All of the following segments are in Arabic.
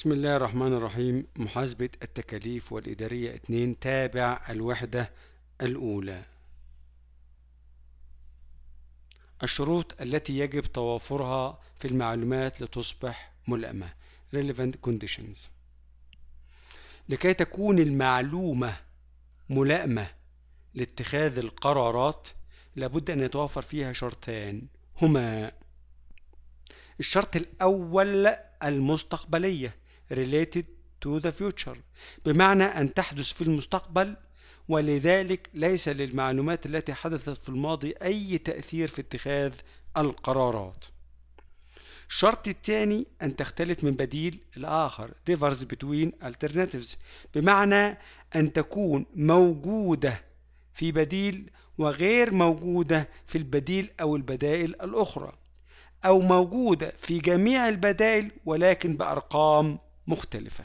بسم الله الرحمن الرحيم محاسبة التكاليف والإدارية 2 تابع الوحدة الأولى الشروط التي يجب توافرها في المعلومات لتصبح ملائمة relevant conditions لكي تكون المعلومة ملائمة لاتخاذ القرارات لابد أن يتوافر فيها شرطان هما الشرط الأول المستقبلية related to the future بمعنى أن تحدث في المستقبل ولذلك ليس للمعلومات التي حدثت في الماضي أي تأثير في اتخاذ القرارات الشرط الثاني أن تختلف من بديل الآخر differs between alternatives بمعنى أن تكون موجودة في بديل وغير موجودة في البديل أو البدائل الأخرى أو موجودة في جميع البدائل ولكن بأرقام مختلفة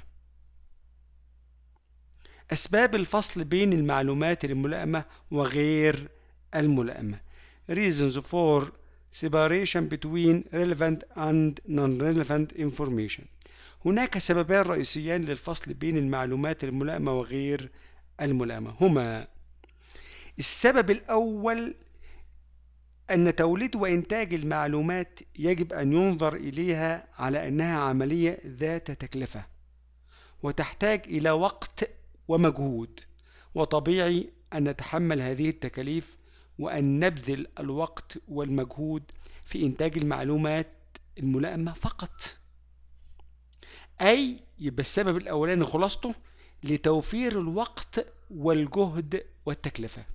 أسباب الفصل بين المعلومات الملائمة وغير الملائمة Reasons for separation between relevant and non-relevant information هناك سببان رئيسيان للفصل بين المعلومات الملائمة وغير الملائمة هما السبب الأول أن توليد وإنتاج المعلومات يجب أن ينظر إليها على أنها عملية ذات تكلفة وتحتاج إلى وقت ومجهود وطبيعي أن نتحمل هذه التكاليف وأن نبذل الوقت والمجهود في إنتاج المعلومات الملائمة فقط أي يبقى السبب الأولاني خلاصته لتوفير الوقت والجهد والتكلفة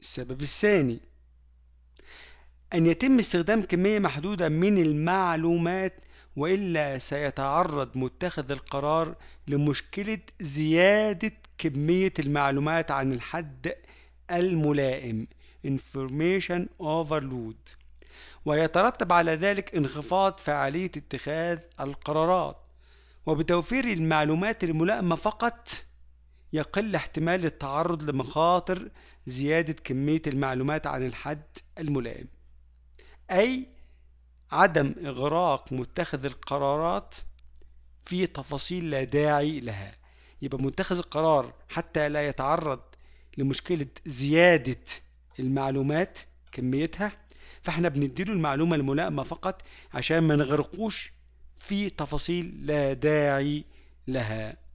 السبب الثاني أن يتم استخدام كمية محدودة من المعلومات وإلا سيتعرض متخذ القرار لمشكلة زيادة كمية المعلومات عن الحد الملائم information overload ويترتب على ذلك انخفاض فعالية اتخاذ القرارات وبتوفير المعلومات الملائمة فقط يقل احتمال التعرض لمخاطر زيادة كمية المعلومات عن الحد الملائم أي عدم إغراق متخذ القرارات في تفاصيل لا داعي لها يبقى متخذ القرار حتى لا يتعرض لمشكلة زيادة المعلومات كميتها فاحنا بنديله المعلومة الملائمة فقط عشان ما نغرقوش في تفاصيل لا داعي لها